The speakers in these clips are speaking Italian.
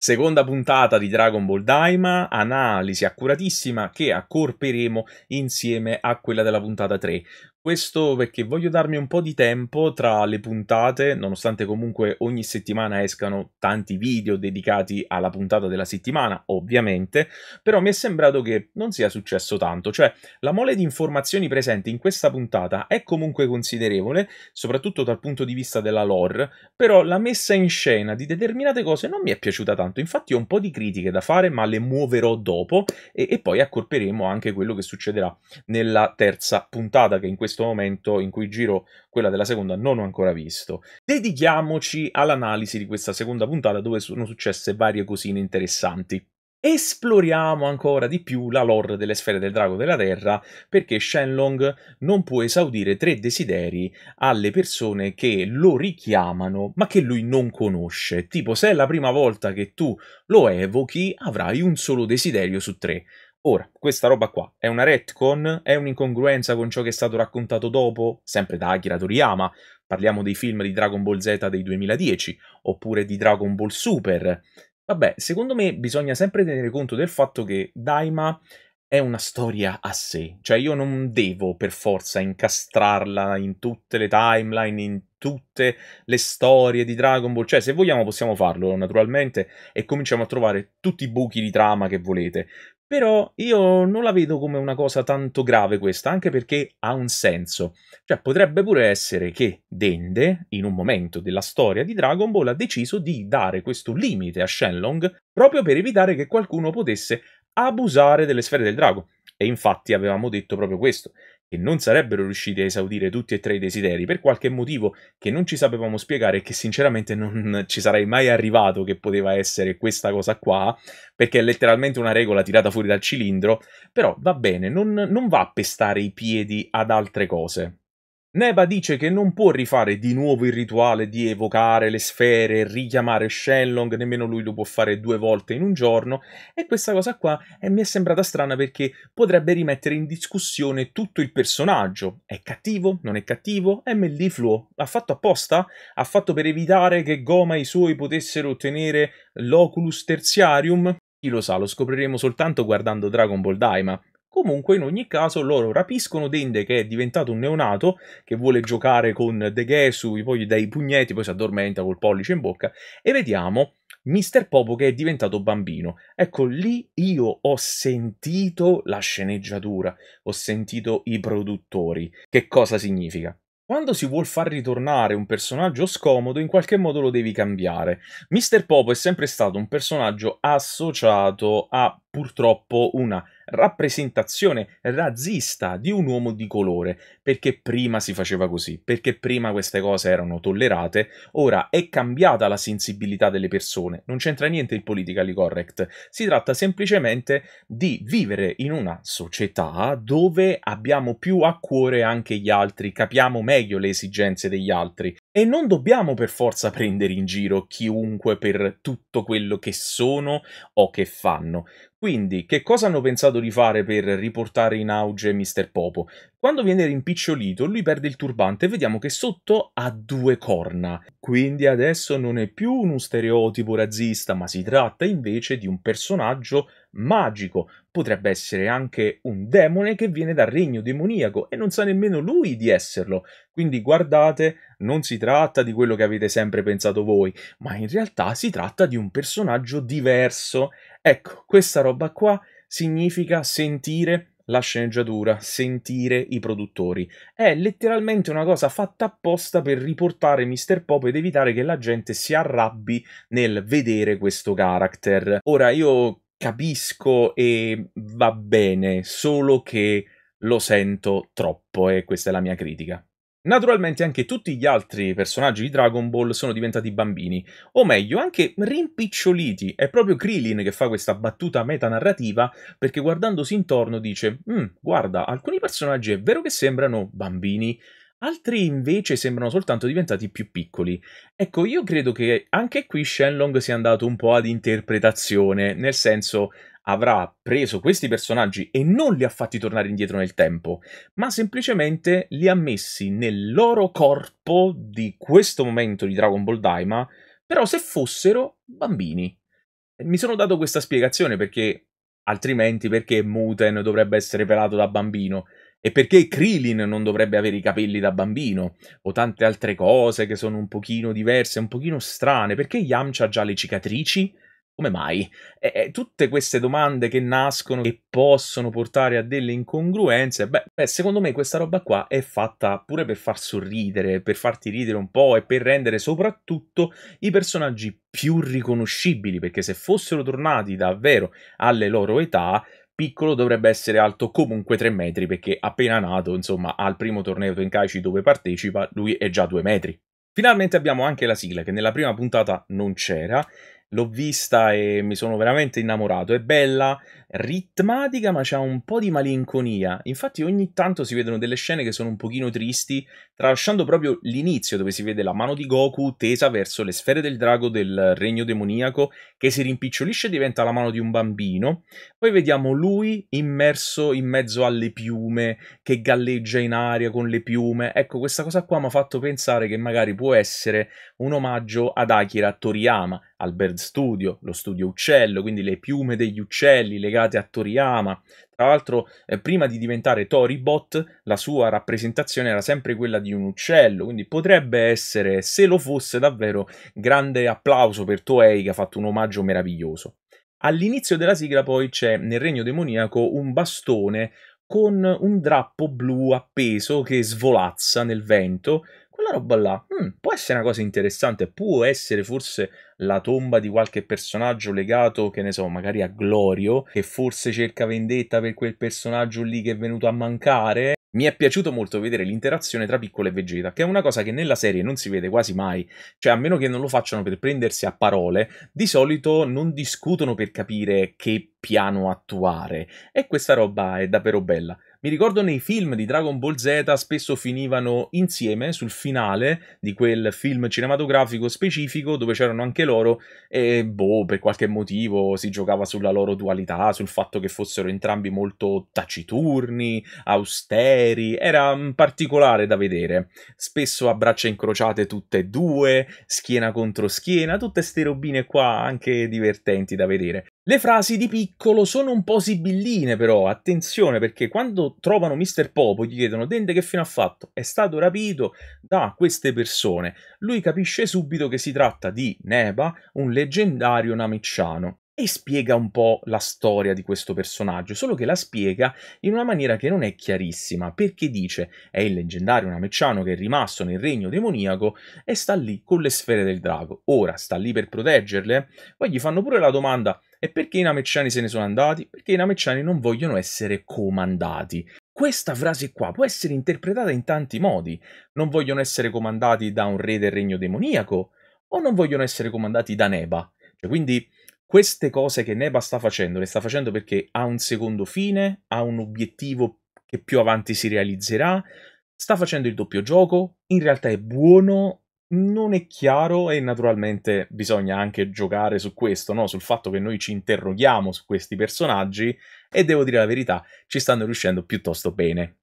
Seconda puntata di Dragon Ball Daima, analisi accuratissima che accorperemo insieme a quella della puntata 3. Questo perché voglio darmi un po' di tempo tra le puntate, nonostante comunque ogni settimana escano tanti video dedicati alla puntata della settimana, ovviamente, però mi è sembrato che non sia successo tanto, cioè la mole di informazioni presente in questa puntata è comunque considerevole, soprattutto dal punto di vista della lore, però la messa in scena di determinate cose non mi è piaciuta tanto, infatti ho un po' di critiche da fare, ma le muoverò dopo e, e poi accorperemo anche quello che succederà nella terza puntata che in questo questo momento in cui giro quella della seconda non ho ancora visto. Dedichiamoci all'analisi di questa seconda puntata dove sono successe varie cosine interessanti. Esploriamo ancora di più la lore delle sfere del drago della terra perché Shenlong non può esaudire tre desideri alle persone che lo richiamano ma che lui non conosce. Tipo, se è la prima volta che tu lo evochi, avrai un solo desiderio su tre. Ora, questa roba qua è una retcon? È un'incongruenza con ciò che è stato raccontato dopo? Sempre da Akira Toriyama. Parliamo dei film di Dragon Ball Z dei 2010, oppure di Dragon Ball Super. Vabbè, secondo me bisogna sempre tenere conto del fatto che Daima è una storia a sé, cioè io non devo per forza incastrarla in tutte le timeline, in tutte le storie di Dragon Ball, cioè se vogliamo possiamo farlo naturalmente e cominciamo a trovare tutti i buchi di trama che volete, però io non la vedo come una cosa tanto grave questa, anche perché ha un senso, cioè potrebbe pure essere che Dende in un momento della storia di Dragon Ball ha deciso di dare questo limite a Shenlong proprio per evitare che qualcuno potesse abusare delle sfere del drago. E infatti avevamo detto proprio questo, che non sarebbero riusciti a esaudire tutti e tre i desideri per qualche motivo che non ci sapevamo spiegare e che sinceramente non ci sarei mai arrivato che poteva essere questa cosa qua, perché è letteralmente una regola tirata fuori dal cilindro, però va bene, non, non va a pestare i piedi ad altre cose. Neba dice che non può rifare di nuovo il rituale di evocare le sfere, richiamare Shenlong, nemmeno lui lo può fare due volte in un giorno, e questa cosa qua eh, mi è sembrata strana perché potrebbe rimettere in discussione tutto il personaggio. È cattivo? Non è cattivo? Eh, è mellifluo? Ha fatto apposta? Ha fatto per evitare che Goma e i suoi potessero ottenere l'Oculus Tertiarium? Chi lo sa, lo scopriremo soltanto guardando Dragon Ball Daima. Comunque, in ogni caso, loro rapiscono Dende, che è diventato un neonato, che vuole giocare con Degesu, poi dai pugnetti, poi si addormenta col pollice in bocca, e vediamo Mister Popo che è diventato bambino. Ecco, lì io ho sentito la sceneggiatura, ho sentito i produttori. Che cosa significa? Quando si vuol far ritornare un personaggio scomodo, in qualche modo lo devi cambiare. Mister Popo è sempre stato un personaggio associato a purtroppo una rappresentazione razzista di un uomo di colore, perché prima si faceva così, perché prima queste cose erano tollerate, ora è cambiata la sensibilità delle persone, non c'entra niente il politically correct, si tratta semplicemente di vivere in una società dove abbiamo più a cuore anche gli altri, capiamo meglio le esigenze degli altri e non dobbiamo per forza prendere in giro chiunque per tutto quello che sono o che fanno. Quindi, che cosa hanno pensato di fare per riportare in auge Mr. Popo? Quando viene rimpicciolito, lui perde il turbante e vediamo che sotto ha due corna. Quindi adesso non è più uno stereotipo razzista, ma si tratta invece di un personaggio magico. Potrebbe essere anche un demone che viene dal regno demoniaco e non sa nemmeno lui di esserlo. Quindi guardate, non si tratta di quello che avete sempre pensato voi, ma in realtà si tratta di un personaggio diverso Ecco, questa roba qua significa sentire la sceneggiatura, sentire i produttori. È letteralmente una cosa fatta apposta per riportare Mr. Pop ed evitare che la gente si arrabbi nel vedere questo character. Ora io capisco e va bene, solo che lo sento troppo e eh, questa è la mia critica. Naturalmente anche tutti gli altri personaggi di Dragon Ball sono diventati bambini, o meglio, anche rimpiccioliti. È proprio Krillin che fa questa battuta metanarrativa perché guardandosi intorno dice: mm, Guarda, alcuni personaggi è vero che sembrano bambini, altri invece sembrano soltanto diventati più piccoli. Ecco, io credo che anche qui Shenlong sia andato un po' ad interpretazione, nel senso avrà preso questi personaggi e non li ha fatti tornare indietro nel tempo, ma semplicemente li ha messi nel loro corpo di questo momento di Dragon Ball Daima, però se fossero bambini. Mi sono dato questa spiegazione perché altrimenti perché Muten dovrebbe essere pelato da bambino e perché Krillin non dovrebbe avere i capelli da bambino o tante altre cose che sono un pochino diverse, un pochino strane, perché Yamcha ha già le cicatrici come mai? Eh, tutte queste domande che nascono e possono portare a delle incongruenze, beh, beh, secondo me questa roba qua è fatta pure per far sorridere, per farti ridere un po' e per rendere soprattutto i personaggi più riconoscibili, perché se fossero tornati davvero alle loro età, piccolo dovrebbe essere alto comunque 3 metri, perché appena nato, insomma, al primo torneo Tenkaichi dove partecipa, lui è già 2 metri. Finalmente abbiamo anche la sigla che nella prima puntata non c'era l'ho vista e mi sono veramente innamorato. È bella, ritmatica ma c'ha un po' di malinconia. Infatti ogni tanto si vedono delle scene che sono un pochino tristi, tralasciando proprio l'inizio dove si vede la mano di Goku tesa verso le sfere del drago del regno demoniaco che si rimpicciolisce e diventa la mano di un bambino. Poi vediamo lui immerso in mezzo alle piume che galleggia in aria con le piume. Ecco, questa cosa qua mi ha fatto pensare che magari può essere un omaggio ad Akira Toriyama, al Bird Studio, lo studio uccello, quindi le piume degli uccelli legate legate a Toriyama. Tra l'altro, eh, prima di diventare Toribot, la sua rappresentazione era sempre quella di un uccello, quindi potrebbe essere, se lo fosse davvero, grande applauso per Toei che ha fatto un omaggio meraviglioso. All'inizio della sigla poi c'è nel regno demoniaco un bastone con un drappo blu appeso che svolazza nel vento, quella roba là hmm, può essere una cosa interessante, può essere forse la tomba di qualche personaggio legato, che ne so, magari a Glorio, che forse cerca vendetta per quel personaggio lì che è venuto a mancare. Mi è piaciuto molto vedere l'interazione tra Piccolo e Vegeta, che è una cosa che nella serie non si vede quasi mai, cioè a meno che non lo facciano per prendersi a parole, di solito non discutono per capire che piano attuare. E questa roba è davvero bella. Mi ricordo nei film di Dragon Ball Z spesso finivano insieme sul finale di quel film cinematografico specifico dove c'erano anche loro e boh, per qualche motivo si giocava sulla loro dualità, sul fatto che fossero entrambi molto taciturni, austeri, era mm, particolare da vedere. Spesso a braccia incrociate tutte e due, schiena contro schiena, tutte ste robine qua anche divertenti da vedere. Le frasi di Piccolo piccolo sono un po' sibilline però, attenzione perché quando trovano Mr. Popo gli chiedono Dende che fine ha fatto? È stato rapito da queste persone. Lui capisce subito che si tratta di Neba, un leggendario namicciano e spiega un po' la storia di questo personaggio, solo che la spiega in una maniera che non è chiarissima, perché dice è il leggendario Namecciano che è rimasto nel regno demoniaco e sta lì con le sfere del drago. Ora sta lì per proteggerle? Poi gli fanno pure la domanda e perché i Namecciani se ne sono andati? Perché i Namecciani non vogliono essere comandati. Questa frase qua può essere interpretata in tanti modi. Non vogliono essere comandati da un re del regno demoniaco o non vogliono essere comandati da Neba. Cioè, quindi queste cose che Neba sta facendo, le sta facendo perché ha un secondo fine, ha un obiettivo che più avanti si realizzerà, sta facendo il doppio gioco, in realtà è buono, non è chiaro e naturalmente bisogna anche giocare su questo, no? sul fatto che noi ci interroghiamo su questi personaggi e devo dire la verità, ci stanno riuscendo piuttosto bene.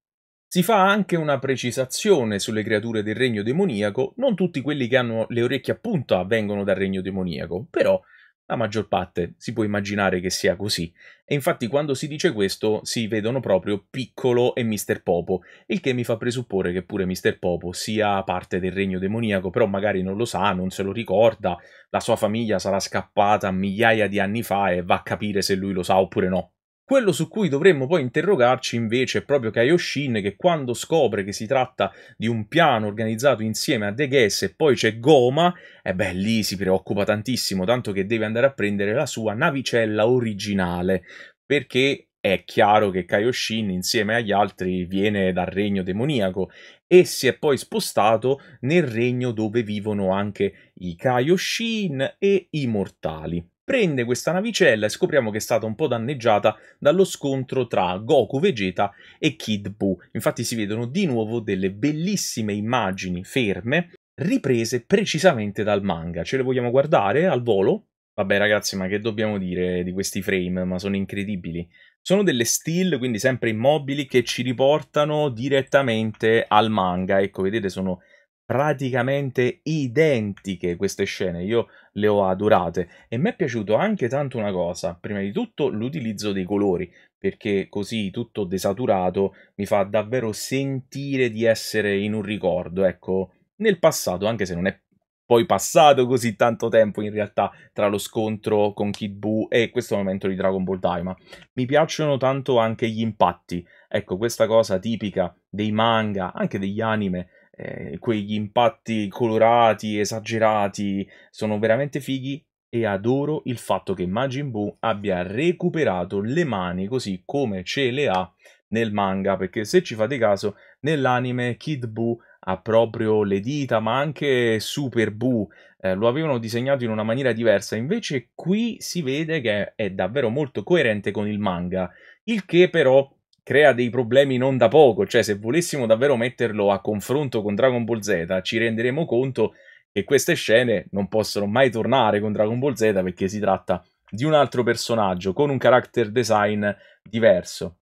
Si fa anche una precisazione sulle creature del regno demoniaco, non tutti quelli che hanno le orecchie a punta vengono dal regno demoniaco, però la maggior parte si può immaginare che sia così, e infatti quando si dice questo si vedono proprio Piccolo e Mister Popo, il che mi fa presupporre che pure Mister Popo sia parte del regno demoniaco, però magari non lo sa, non se lo ricorda, la sua famiglia sarà scappata migliaia di anni fa e va a capire se lui lo sa oppure no. Quello su cui dovremmo poi interrogarci invece è proprio Kaioshin che quando scopre che si tratta di un piano organizzato insieme a De Gess e poi c'è Goma, e eh beh lì si preoccupa tantissimo, tanto che deve andare a prendere la sua navicella originale, perché è chiaro che Kaioshin insieme agli altri viene dal regno demoniaco e si è poi spostato nel regno dove vivono anche i Kaioshin e i mortali prende questa navicella e scopriamo che è stata un po' danneggiata dallo scontro tra Goku, Vegeta e Kid Buu. Infatti si vedono di nuovo delle bellissime immagini ferme riprese precisamente dal manga. Ce le vogliamo guardare al volo? Vabbè ragazzi, ma che dobbiamo dire di questi frame? Ma sono incredibili. Sono delle still, quindi sempre immobili, che ci riportano direttamente al manga. Ecco, vedete, sono praticamente identiche queste scene, io le ho adorate e mi è piaciuto anche tanto una cosa, prima di tutto l'utilizzo dei colori, perché così tutto desaturato mi fa davvero sentire di essere in un ricordo, ecco, nel passato, anche se non è poi passato così tanto tempo in realtà tra lo scontro con Kid Buu e questo momento di Dragon Ball Daima. Mi piacciono tanto anche gli impatti, ecco questa cosa tipica dei manga, anche degli anime, eh, quegli impatti colorati, esagerati, sono veramente fighi e adoro il fatto che Majin Buu abbia recuperato le mani così come ce le ha nel manga, perché se ci fate caso, nell'anime Kid Buu ha proprio le dita, ma anche Super Buu eh, lo avevano disegnato in una maniera diversa, invece qui si vede che è davvero molto coerente con il manga, il che però crea dei problemi non da poco, cioè se volessimo davvero metterlo a confronto con Dragon Ball Z ci renderemo conto che queste scene non possono mai tornare con Dragon Ball Z perché si tratta di un altro personaggio con un character design diverso.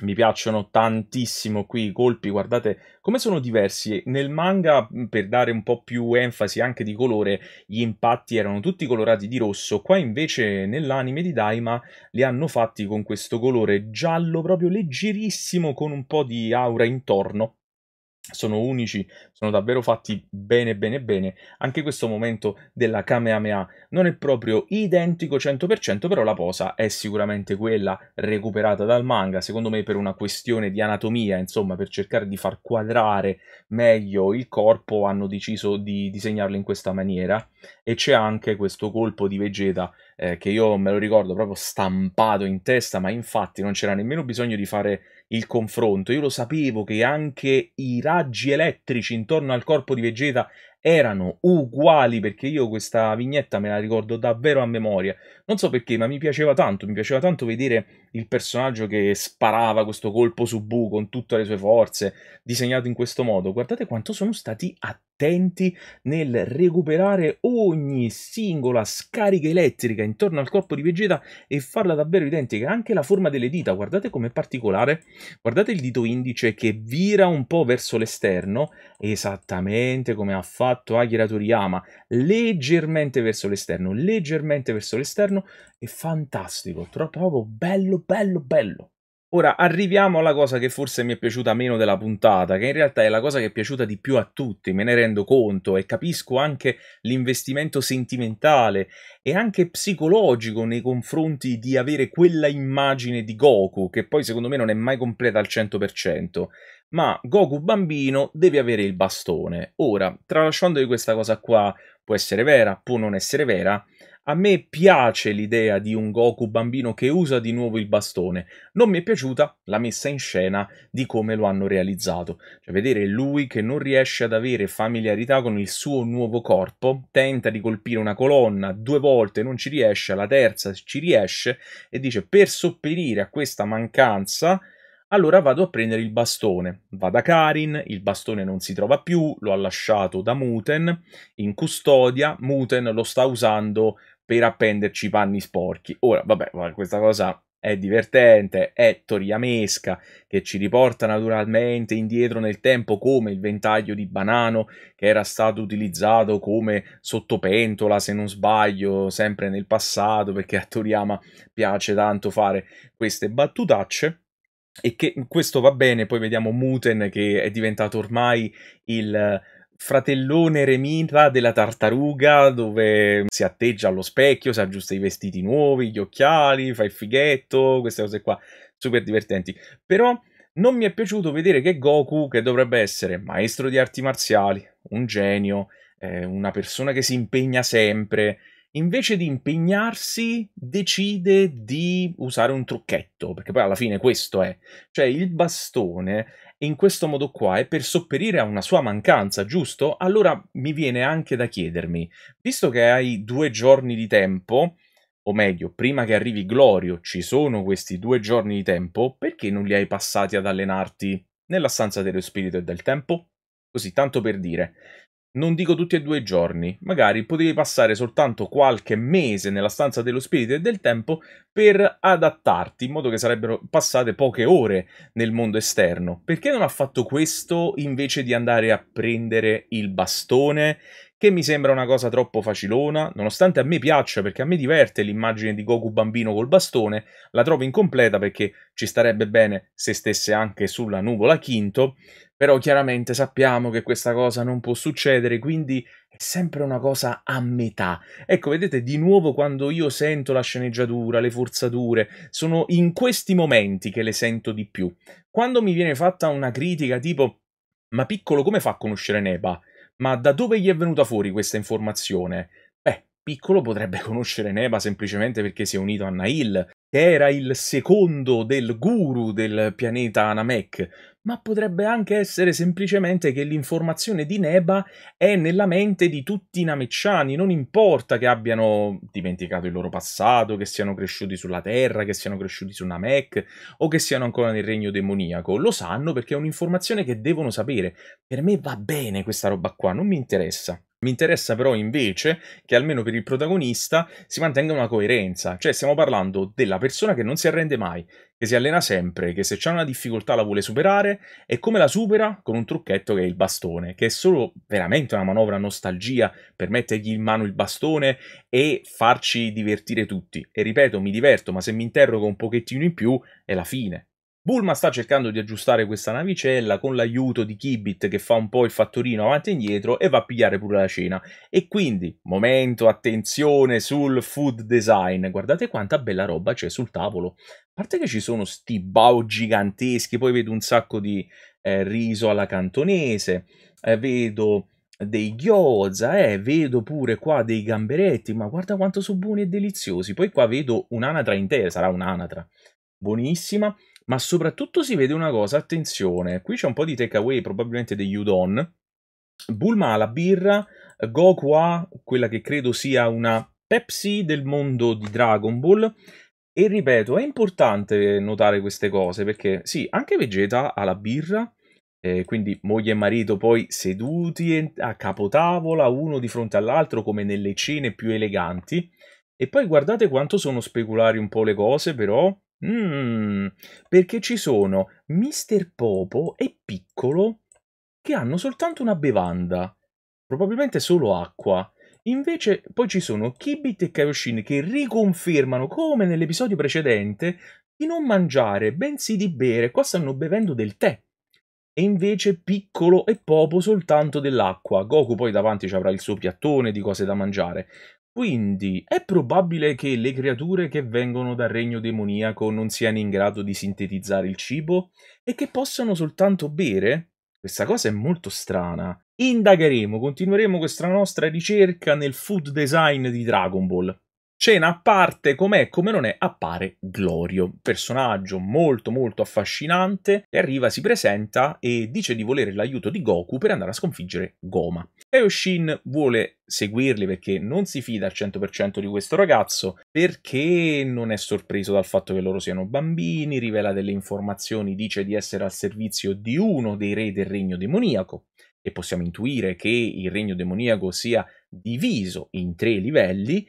Mi piacciono tantissimo qui i colpi, guardate come sono diversi. Nel manga, per dare un po' più enfasi anche di colore, gli impatti erano tutti colorati di rosso. Qua invece nell'anime di Daima li hanno fatti con questo colore giallo proprio leggerissimo con un po' di aura intorno sono unici, sono davvero fatti bene bene bene. Anche questo momento della Kamehameha non è proprio identico 100%, però la posa è sicuramente quella recuperata dal manga, secondo me per una questione di anatomia, insomma, per cercare di far quadrare meglio il corpo hanno deciso di disegnarlo in questa maniera e c'è anche questo colpo di Vegeta eh, che io me lo ricordo proprio stampato in testa, ma infatti non c'era nemmeno bisogno di fare il confronto. Io lo sapevo che anche i raggi elettrici intorno al corpo di Vegeta erano uguali perché io questa vignetta me la ricordo davvero a memoria. Non so perché, ma mi piaceva tanto, mi piaceva tanto vedere il personaggio che sparava questo colpo su Bu con tutte le sue forze, disegnato in questo modo. Guardate quanto sono stati attenti nel recuperare ogni singola scarica elettrica intorno al corpo di Vegeta e farla davvero identica, anche la forma delle dita, guardate com'è particolare Guardate il dito indice che vira un po' verso l'esterno, esattamente come ha fatto Akira Toriyama, leggermente verso l'esterno, leggermente verso l'esterno, è fantastico, troppo bello, bello, bello. Ora arriviamo alla cosa che forse mi è piaciuta meno della puntata, che in realtà è la cosa che è piaciuta di più a tutti, me ne rendo conto e capisco anche l'investimento sentimentale e anche psicologico nei confronti di avere quella immagine di Goku, che poi secondo me non è mai completa al 100%, ma Goku bambino deve avere il bastone. Ora, tralasciando di questa cosa qua, può essere vera, può non essere vera, a me piace l'idea di un Goku bambino che usa di nuovo il bastone, non mi è piaciuta la messa in scena di come lo hanno realizzato, cioè vedere lui che non riesce ad avere familiarità con il suo nuovo corpo, tenta di colpire una colonna due volte, non ci riesce, alla terza ci riesce e dice per sopperire a questa mancanza allora vado a prendere il bastone. Va da Karin, il bastone non si trova più, lo ha lasciato da Muten in custodia, Muten lo sta usando per appenderci i panni sporchi. Ora, vabbè, questa cosa è divertente, è toriamesca, che ci riporta naturalmente indietro nel tempo come il ventaglio di banano che era stato utilizzato come sottopentola, se non sbaglio, sempre nel passato, perché a Toriyama piace tanto fare queste battutacce. E che questo va bene, poi vediamo Muten che è diventato ormai il fratellone eremita della tartaruga dove si atteggia allo specchio, si aggiusta i vestiti nuovi, gli occhiali, fa il fighetto, queste cose qua, super divertenti. Però non mi è piaciuto vedere che Goku, che dovrebbe essere maestro di arti marziali, un genio, eh, una persona che si impegna sempre, invece di impegnarsi decide di usare un trucchetto, perché poi alla fine questo è, cioè il bastone in questo modo qua è per sopperire a una sua mancanza, giusto? Allora mi viene anche da chiedermi, visto che hai due giorni di tempo, o meglio, prima che arrivi Glorio ci sono questi due giorni di tempo, perché non li hai passati ad allenarti nella stanza dello spirito e del tempo? Così, tanto per dire non dico tutti e due i giorni, magari potevi passare soltanto qualche mese nella stanza dello spirito e del tempo per adattarti, in modo che sarebbero passate poche ore nel mondo esterno. Perché non ha fatto questo invece di andare a prendere il bastone che mi sembra una cosa troppo facilona, nonostante a me piaccia perché a me diverte l'immagine di Goku bambino col bastone, la trovo incompleta perché ci starebbe bene se stesse anche sulla nuvola quinto, però chiaramente sappiamo che questa cosa non può succedere, quindi è sempre una cosa a metà. Ecco, vedete, di nuovo quando io sento la sceneggiatura, le forzature, sono in questi momenti che le sento di più. Quando mi viene fatta una critica tipo ma piccolo come fa a conoscere Neba? Ma da dove gli è venuta fuori questa informazione? Beh, Piccolo potrebbe conoscere Neba semplicemente perché si è unito a Nail, che era il secondo del guru del pianeta Namek, ma potrebbe anche essere semplicemente che l'informazione di Neba è nella mente di tutti i Namecciani, non importa che abbiano dimenticato il loro passato, che siano cresciuti sulla Terra, che siano cresciuti su Namek o che siano ancora nel regno demoniaco, lo sanno perché è un'informazione che devono sapere. Per me va bene questa roba qua, non mi interessa. Mi interessa però invece che almeno per il protagonista si mantenga una coerenza, cioè stiamo parlando della persona che non si arrende mai, che si allena sempre, che se c'è una difficoltà la vuole superare e come la supera? Con un trucchetto che è il bastone, che è solo veramente una manovra nostalgia per mettergli in mano il bastone e farci divertire tutti. E ripeto, mi diverto, ma se mi interrogo un pochettino in più è la fine. Bulma sta cercando di aggiustare questa navicella con l'aiuto di Kibit che fa un po' il fattorino avanti e indietro e va a pigliare pure la cena. E quindi, momento, attenzione sul food design. Guardate quanta bella roba c'è sul tavolo. A parte che ci sono sti bao giganteschi, poi vedo un sacco di eh, riso alla cantonese, eh, vedo dei gyoza, eh, vedo pure qua dei gamberetti, ma guarda quanto sono buoni e deliziosi. Poi qua vedo un'anatra intera, sarà un'anatra. Buonissima ma soprattutto si vede una cosa, attenzione, qui c'è un po' di takeaway probabilmente degli Udon, Bulma ha la birra, Goku ha quella che credo sia una Pepsi del mondo di Dragon Ball, e ripeto, è importante notare queste cose, perché sì, anche Vegeta ha la birra, eh, quindi moglie e marito poi seduti a capotavola, uno di fronte all'altro, come nelle cene più eleganti, e poi guardate quanto sono speculari un po' le cose, però Mm, perché ci sono Mister Popo e Piccolo che hanno soltanto una bevanda, probabilmente solo acqua. Invece poi ci sono Kibit e Kaioshin che riconfermano, come nell'episodio precedente, di non mangiare, bensì di bere. Qua stanno bevendo del tè. E invece Piccolo e Popo soltanto dell'acqua. Goku poi davanti ci avrà il suo piattone di cose da mangiare. Quindi è probabile che le creature che vengono dal regno demoniaco non siano in grado di sintetizzare il cibo e che possano soltanto bere? Questa cosa è molto strana. Indagheremo, continueremo questa nostra ricerca nel food design di Dragon Ball. Cena a parte com'è e come non è appare Glorio, personaggio molto molto affascinante e arriva, si presenta e dice di volere l'aiuto di Goku per andare a sconfiggere Goma. Eoshin vuole seguirli perché non si fida al 100% di questo ragazzo, perché non è sorpreso dal fatto che loro siano bambini, rivela delle informazioni, dice di essere al servizio di uno dei re del regno demoniaco e possiamo intuire che il regno demoniaco sia diviso in tre livelli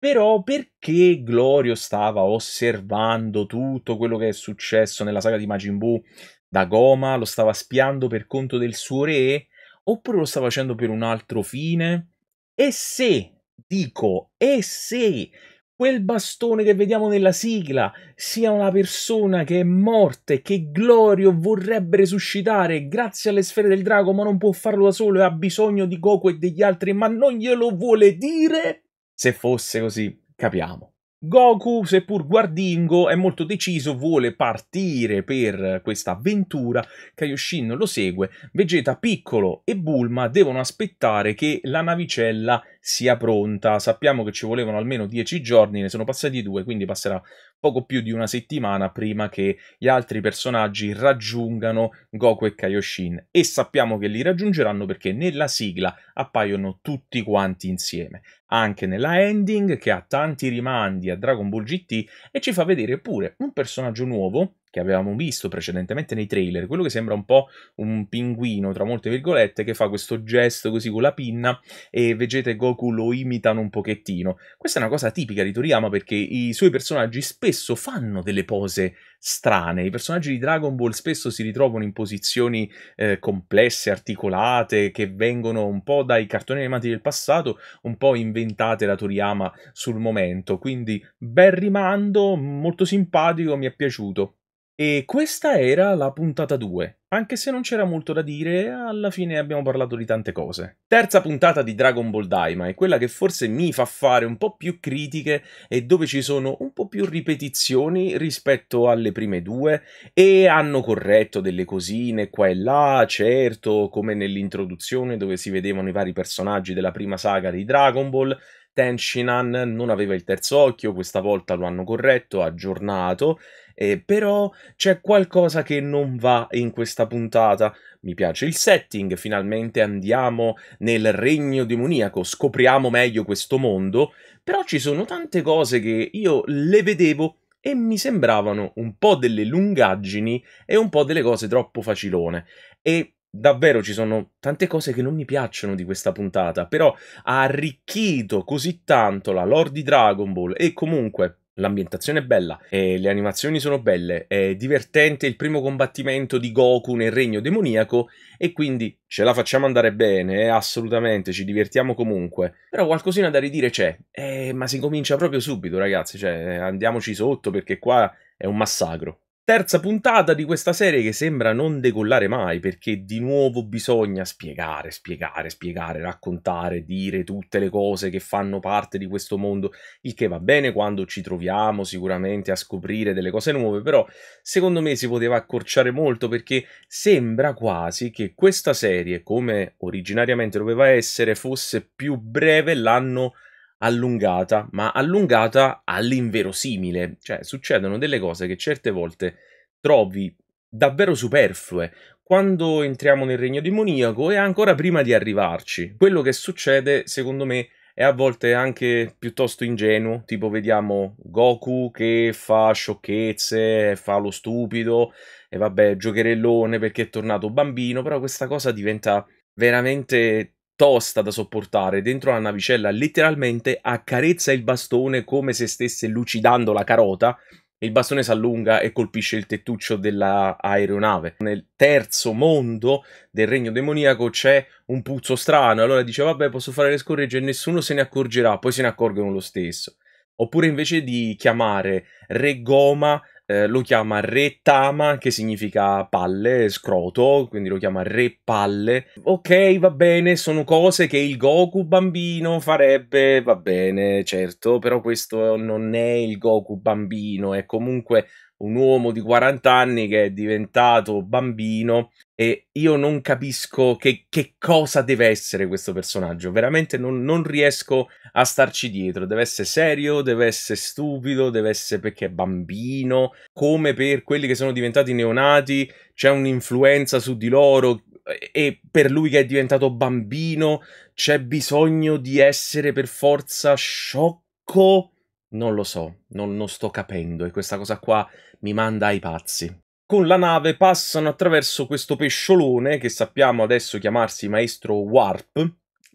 però perché Glorio stava osservando tutto quello che è successo nella saga di Majin Buu? Da Goma lo stava spiando per conto del suo re? Oppure lo stava facendo per un altro fine? E se, dico, e se quel bastone che vediamo nella sigla sia una persona che è morta e che Glorio vorrebbe resuscitare grazie alle sfere del drago ma non può farlo da solo e ha bisogno di Goku e degli altri ma non glielo vuole dire? Se fosse così, capiamo. Goku, seppur guardingo, è molto deciso, vuole partire per questa avventura, Kaioshin lo segue, Vegeta piccolo e Bulma devono aspettare che la navicella sia pronta, sappiamo che ci volevano almeno dieci giorni, ne sono passati due, quindi passerà poco più di una settimana prima che gli altri personaggi raggiungano Goku e Kaioshin e sappiamo che li raggiungeranno perché nella sigla appaiono tutti quanti insieme, anche nella ending che ha tanti rimandi a Dragon Ball GT e ci fa vedere pure un personaggio nuovo che avevamo visto precedentemente nei trailer, quello che sembra un po' un pinguino, tra molte virgolette, che fa questo gesto così con la pinna e Vegeta e Goku lo imitano un pochettino. Questa è una cosa tipica di Toriyama perché i suoi personaggi spesso fanno delle pose strane, i personaggi di Dragon Ball spesso si ritrovano in posizioni eh, complesse, articolate, che vengono un po' dai cartoni animati del passato, un po' inventate da Toriyama sul momento, quindi bel rimando, molto simpatico, mi è piaciuto. E questa era la puntata 2, anche se non c'era molto da dire, alla fine abbiamo parlato di tante cose. Terza puntata di Dragon Ball Daima è quella che forse mi fa fare un po' più critiche e dove ci sono un po' più ripetizioni rispetto alle prime due e hanno corretto delle cosine qua e là, certo, come nell'introduzione dove si vedevano i vari personaggi della prima saga di Dragon Ball, Tenshinan non aveva il terzo occhio, questa volta lo hanno corretto, aggiornato, eh, però c'è qualcosa che non va in questa puntata. Mi piace il setting, finalmente andiamo nel regno demoniaco, scopriamo meglio questo mondo, però ci sono tante cose che io le vedevo e mi sembravano un po' delle lungaggini e un po' delle cose troppo facilone. E davvero ci sono tante cose che non mi piacciono di questa puntata, però ha arricchito così tanto la lore di Dragon Ball e comunque l'ambientazione è bella, le animazioni sono belle, è divertente il primo combattimento di Goku nel regno demoniaco e quindi ce la facciamo andare bene, eh, assolutamente, ci divertiamo comunque. Però qualcosina da ridire c'è, eh, ma si comincia proprio subito ragazzi, cioè eh, andiamoci sotto perché qua è un massacro. Terza puntata di questa serie che sembra non decollare mai perché di nuovo bisogna spiegare, spiegare, spiegare, raccontare, dire tutte le cose che fanno parte di questo mondo, il che va bene quando ci troviamo sicuramente a scoprire delle cose nuove, però secondo me si poteva accorciare molto perché sembra quasi che questa serie, come originariamente doveva essere, fosse più breve l'anno allungata, ma allungata all'inverosimile, cioè succedono delle cose che certe volte trovi davvero superflue quando entriamo nel regno demoniaco e ancora prima di arrivarci. Quello che succede, secondo me, è a volte anche piuttosto ingenuo, tipo vediamo Goku che fa sciocchezze, fa lo stupido e vabbè, giocherellone perché è tornato bambino, però questa cosa diventa veramente tosta da sopportare dentro la navicella, letteralmente accarezza il bastone come se stesse lucidando la carota. Il bastone si allunga e colpisce il tettuccio dell'aeronave. Nel terzo mondo del regno demoniaco c'è un puzzo strano. Allora dice: Vabbè, posso fare le scorregge e nessuno se ne accorgerà. Poi se ne accorgono lo stesso. Oppure invece di chiamare Re Goma eh, lo chiama Re Tama, che significa palle, scroto, quindi lo chiama Re Palle. Ok, va bene, sono cose che il Goku bambino farebbe, va bene, certo, però questo non è il Goku bambino, è comunque un uomo di 40 anni che è diventato bambino e io non capisco che, che cosa deve essere questo personaggio, veramente non, non, riesco a starci dietro, deve essere serio, deve essere stupido, deve essere perché è bambino, come per quelli che sono diventati neonati c'è un'influenza su di loro e per lui che è diventato bambino c'è bisogno di essere per forza sciocco. Non lo so, non, non sto capendo e questa cosa qua mi manda ai pazzi con la nave passano attraverso questo pesciolone che sappiamo adesso chiamarsi Maestro Warp,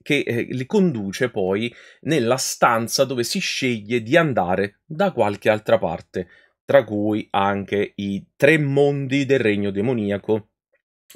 che eh, li conduce poi nella stanza dove si sceglie di andare da qualche altra parte, tra cui anche i tre mondi del regno demoniaco,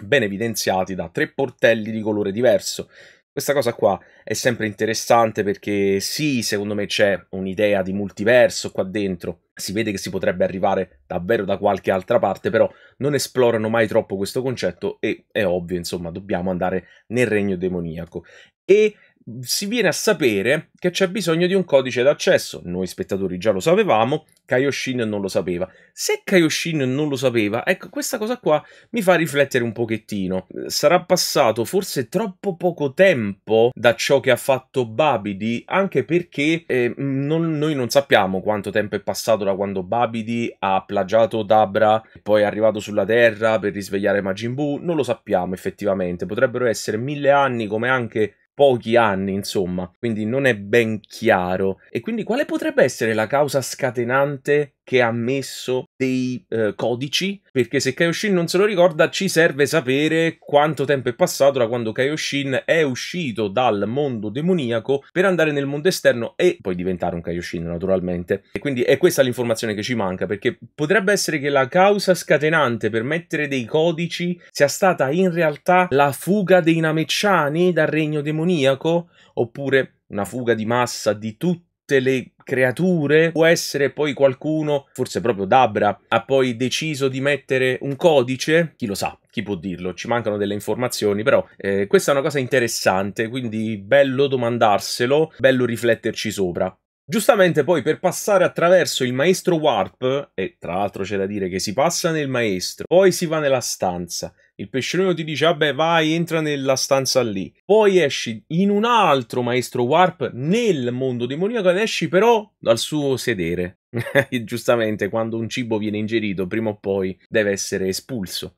ben evidenziati da tre portelli di colore diverso, questa cosa qua è sempre interessante perché sì, secondo me c'è un'idea di multiverso qua dentro, si vede che si potrebbe arrivare davvero da qualche altra parte, però non esplorano mai troppo questo concetto e è ovvio, insomma, dobbiamo andare nel regno demoniaco. E si viene a sapere che c'è bisogno di un codice d'accesso. Noi spettatori già lo sapevamo, Kaioshin non lo sapeva. Se Kaioshin non lo sapeva, ecco, questa cosa qua mi fa riflettere un pochettino. Sarà passato forse troppo poco tempo da ciò che ha fatto Babidi, anche perché eh, non, noi non sappiamo quanto tempo è passato da quando Babidi ha plagiato Dabra e poi è arrivato sulla Terra per risvegliare Majin Buu. Non lo sappiamo effettivamente, potrebbero essere mille anni come anche pochi anni, insomma, quindi non è ben chiaro. E quindi quale potrebbe essere la causa scatenante che ha messo dei eh, codici, perché se Kaioshin non se lo ricorda ci serve sapere quanto tempo è passato da quando Kaioshin è uscito dal mondo demoniaco per andare nel mondo esterno e poi diventare un Kaioshin naturalmente. E quindi è questa l'informazione che ci manca, perché potrebbe essere che la causa scatenante per mettere dei codici sia stata in realtà la fuga dei Namecciani dal regno demoniaco, oppure una fuga di massa di tutti tutte le creature, può essere poi qualcuno, forse proprio Dabra, ha poi deciso di mettere un codice, chi lo sa, chi può dirlo, ci mancano delle informazioni, però eh, questa è una cosa interessante, quindi bello domandarselo, bello rifletterci sopra. Giustamente poi per passare attraverso il maestro Warp, e tra l'altro c'è da dire che si passa nel maestro, poi si va nella stanza, il pesciolino ti dice, vabbè, vai, entra nella stanza lì. Poi esci in un altro maestro warp nel mondo demoniaco ed esci però dal suo sedere. Giustamente, quando un cibo viene ingerito, prima o poi deve essere espulso.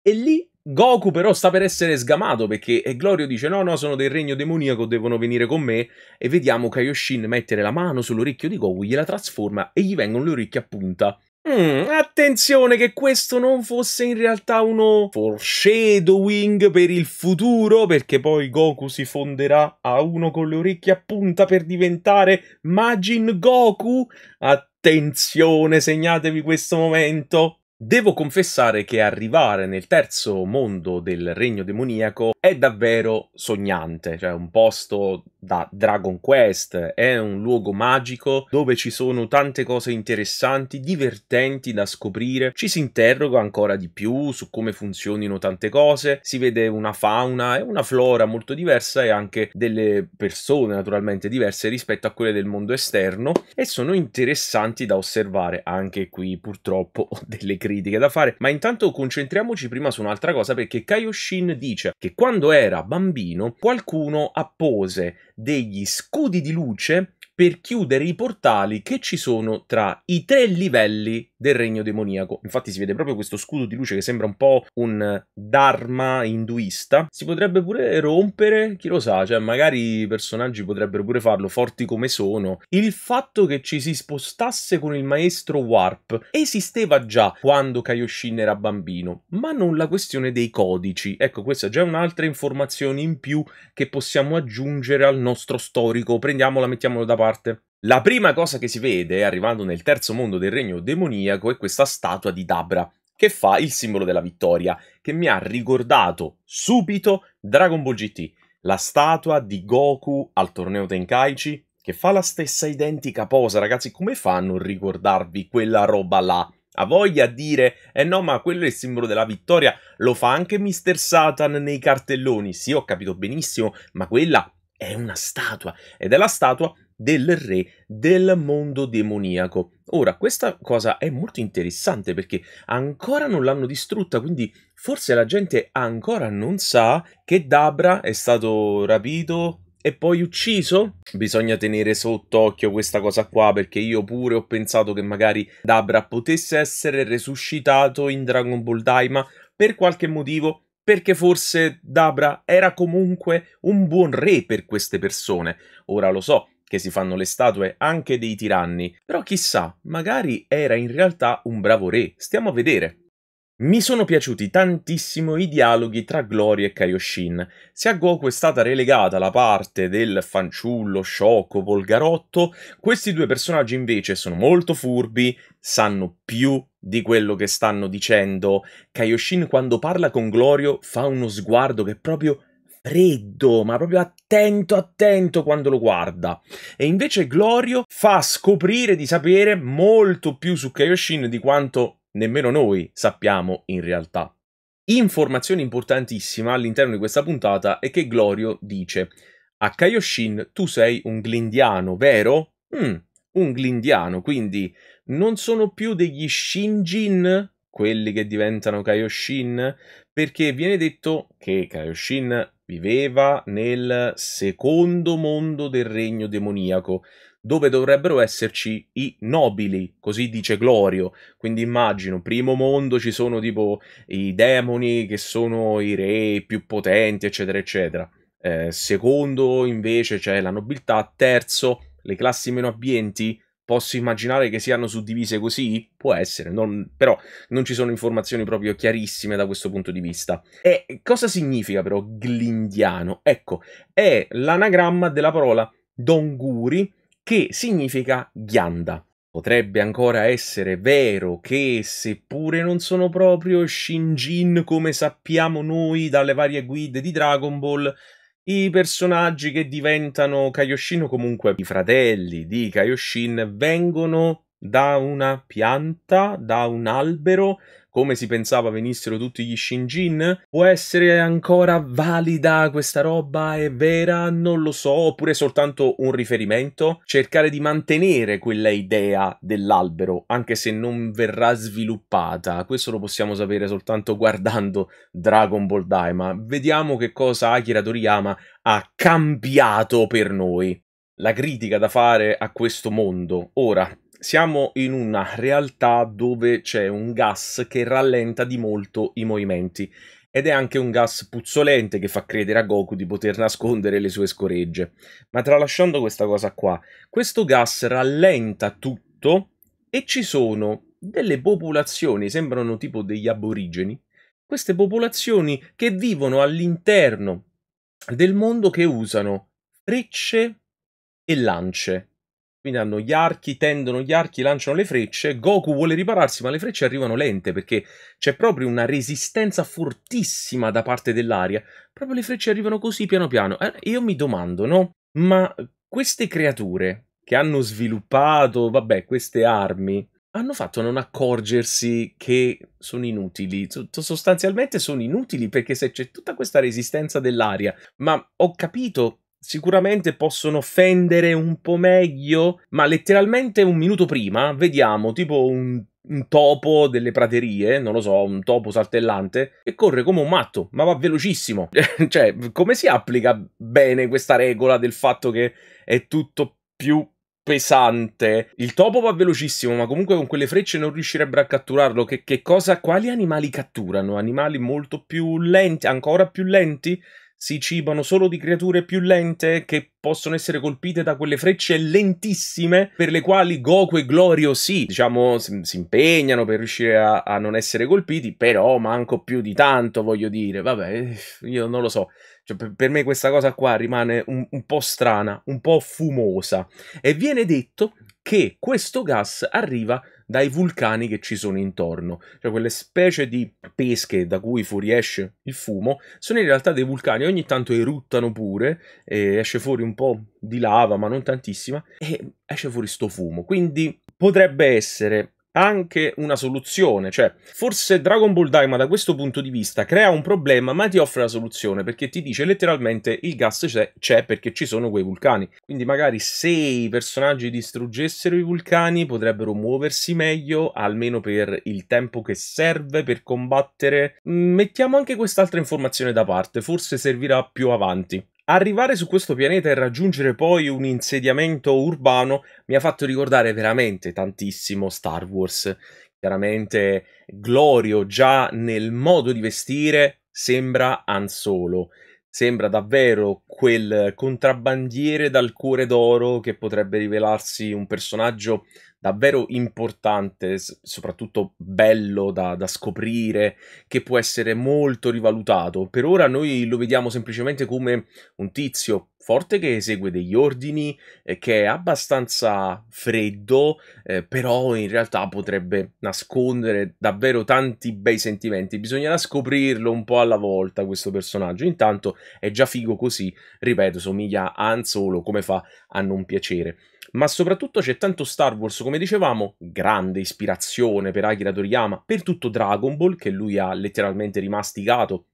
E lì Goku però sta per essere sgamato perché Glorio dice no no sono del regno demoniaco devono venire con me e vediamo Kaioshin mettere la mano sull'orecchio di Goku gliela trasforma e gli vengono le orecchie a punta Mm, attenzione che questo non fosse in realtà uno foreshadowing per il futuro, perché poi Goku si fonderà a uno con le orecchie a punta per diventare Majin Goku. Attenzione, segnatevi questo momento. Devo confessare che arrivare nel terzo mondo del regno demoniaco è davvero sognante, cioè un posto da Dragon Quest, è un luogo magico dove ci sono tante cose interessanti, divertenti da scoprire, ci si interroga ancora di più su come funzionino tante cose, si vede una fauna e una flora molto diversa e anche delle persone naturalmente diverse rispetto a quelle del mondo esterno e sono interessanti da osservare, anche qui purtroppo ho delle critiche da fare, ma intanto concentriamoci prima su un'altra cosa perché Kaioshin dice che quando quando era bambino qualcuno appose degli scudi di luce per chiudere i portali che ci sono tra i tre livelli del regno demoniaco. Infatti si vede proprio questo scudo di luce che sembra un po' un dharma induista. Si potrebbe pure rompere, chi lo sa, cioè magari i personaggi potrebbero pure farlo, forti come sono. Il fatto che ci si spostasse con il maestro Warp esisteva già quando Kaioshin era bambino, ma non la questione dei codici. Ecco, questa è già un'altra informazione in più che possiamo aggiungere al nostro storico. Prendiamola, mettiamola da parte. La prima cosa che si vede arrivando nel terzo mondo del regno demoniaco è questa statua di Dabra, che fa il simbolo della vittoria, che mi ha ricordato subito Dragon Ball GT, la statua di Goku al torneo Tenkaichi, che fa la stessa identica posa, ragazzi, come fa a non ricordarvi quella roba là? Ha voglia di dire, eh no, ma quello è il simbolo della vittoria, lo fa anche Mr. Satan nei cartelloni. Sì, ho capito benissimo, ma quella è una statua ed è la statua del re del mondo demoniaco. Ora, questa cosa è molto interessante perché ancora non l'hanno distrutta, quindi forse la gente ancora non sa che Dabra è stato rapito e poi ucciso? Bisogna tenere sott'occhio questa cosa qua perché io pure ho pensato che magari Dabra potesse essere resuscitato in Dragon Ball Daima per qualche motivo perché forse Dabra era comunque un buon re per queste persone. Ora lo so, che si fanno le statue anche dei tiranni, però chissà, magari era in realtà un bravo re, stiamo a vedere. Mi sono piaciuti tantissimo i dialoghi tra Glory e Kaioshin. Se a Goku è stata relegata la parte del fanciullo, sciocco, volgarotto, questi due personaggi invece sono molto furbi, sanno più di quello che stanno dicendo. Kaioshin quando parla con Glorio fa uno sguardo che proprio freddo, ma proprio attento, attento quando lo guarda. E invece Glorio fa scoprire di sapere molto più su Kaioshin di quanto nemmeno noi sappiamo in realtà. Informazione importantissima all'interno di questa puntata è che Glorio dice a Kaioshin tu sei un glindiano, vero? Mm, un glindiano, quindi non sono più degli Shinjin, quelli che diventano Kaioshin, perché viene detto che Kaioshin Viveva nel secondo mondo del regno demoniaco, dove dovrebbero esserci i nobili, così dice Glorio. Quindi immagino, primo mondo ci sono tipo i demoni che sono i re più potenti, eccetera, eccetera. Eh, secondo invece c'è la nobiltà, terzo le classi meno abbienti, Posso immaginare che siano suddivise così? Può essere, non, però non ci sono informazioni proprio chiarissime da questo punto di vista. E cosa significa però glindiano? Ecco, è l'anagramma della parola donguri che significa ghianda. Potrebbe ancora essere vero che, seppure non sono proprio Shinjin come sappiamo noi dalle varie guide di Dragon Ball, i personaggi che diventano Kaioshin o comunque i fratelli di Kaioshin vengono da una pianta, da un albero, come si pensava venissero tutti gli Shinjin? Può essere ancora valida questa roba? È vera? Non lo so, oppure soltanto un riferimento? Cercare di mantenere quella idea dell'albero, anche se non verrà sviluppata. Questo lo possiamo sapere soltanto guardando Dragon Ball Daima. Vediamo che cosa Akira Toriyama ha cambiato per noi la critica da fare a questo mondo. Ora, siamo in una realtà dove c'è un gas che rallenta di molto i movimenti ed è anche un gas puzzolente che fa credere a Goku di poter nascondere le sue scoregge. Ma tralasciando questa cosa qua, questo gas rallenta tutto e ci sono delle popolazioni, sembrano tipo degli aborigeni, queste popolazioni che vivono all'interno del mondo che usano frecce e lance quindi hanno gli archi, tendono gli archi, lanciano le frecce. Goku vuole ripararsi, ma le frecce arrivano lente perché c'è proprio una resistenza fortissima da parte dell'aria. Proprio le frecce arrivano così piano piano. Eh, io mi domando, no? Ma queste creature che hanno sviluppato, vabbè, queste armi, hanno fatto non accorgersi che sono inutili. Sostanzialmente sono inutili perché se c'è tutta questa resistenza dell'aria, ma ho capito sicuramente possono fendere un po' meglio, ma letteralmente un minuto prima vediamo tipo un un topo delle praterie, non lo so, un topo saltellante, che corre come un matto, ma va velocissimo. cioè, come si applica bene questa regola del fatto che è tutto più pesante? Il topo va velocissimo, ma comunque con quelle frecce non riuscirebbero a catturarlo. Che, che cosa, quali animali catturano? Animali molto più lenti, ancora più lenti? si cibano solo di creature più lente che possono essere colpite da quelle frecce lentissime per le quali Goku e Glorio sì, diciamo, si, impegnano per riuscire a, a, non essere colpiti, però manco più di tanto, voglio dire, vabbè, io non lo so. Cioè, per, per, me questa cosa qua rimane un, un po' strana, un po' fumosa. E viene detto che questo gas arriva dai vulcani che ci sono intorno. Cioè quelle specie di pesche da cui fuoriesce il fumo sono in realtà dei vulcani, ogni tanto eruttano pure, esce fuori un po' di lava, ma non tantissima, e esce fuori sto fumo. Quindi potrebbe essere anche una soluzione, cioè forse Dragon Ball Daima da questo punto di vista crea un problema ma ti offre la soluzione perché ti dice letteralmente il gas c'è, c'è perché ci sono quei vulcani, quindi magari se i personaggi distruggessero i vulcani potrebbero muoversi meglio almeno per il tempo che serve per combattere, mm, mettiamo anche quest'altra informazione da parte, forse servirà più avanti. Arrivare su questo pianeta e raggiungere poi un insediamento urbano mi ha fatto ricordare veramente tantissimo Star Wars. Chiaramente Glorio già nel modo di vestire sembra Han Solo. Sembra davvero quel contrabbandiere dal cuore d'oro che potrebbe rivelarsi un personaggio davvero importante, soprattutto bello da, da, scoprire, che può essere molto rivalutato. Per ora noi lo vediamo semplicemente come un tizio forte che esegue degli ordini, eh, che è abbastanza freddo, eh, però in realtà potrebbe nascondere davvero tanti bei sentimenti. Bisognerà scoprirlo un po' alla volta questo personaggio. Intanto è già figo così, ripeto, somiglia a Han Solo, come fa a non piacere ma soprattutto c'è tanto Star Wars, come dicevamo, grande ispirazione per Akira Toriyama, per tutto Dragon Ball che lui ha letteralmente rimasticato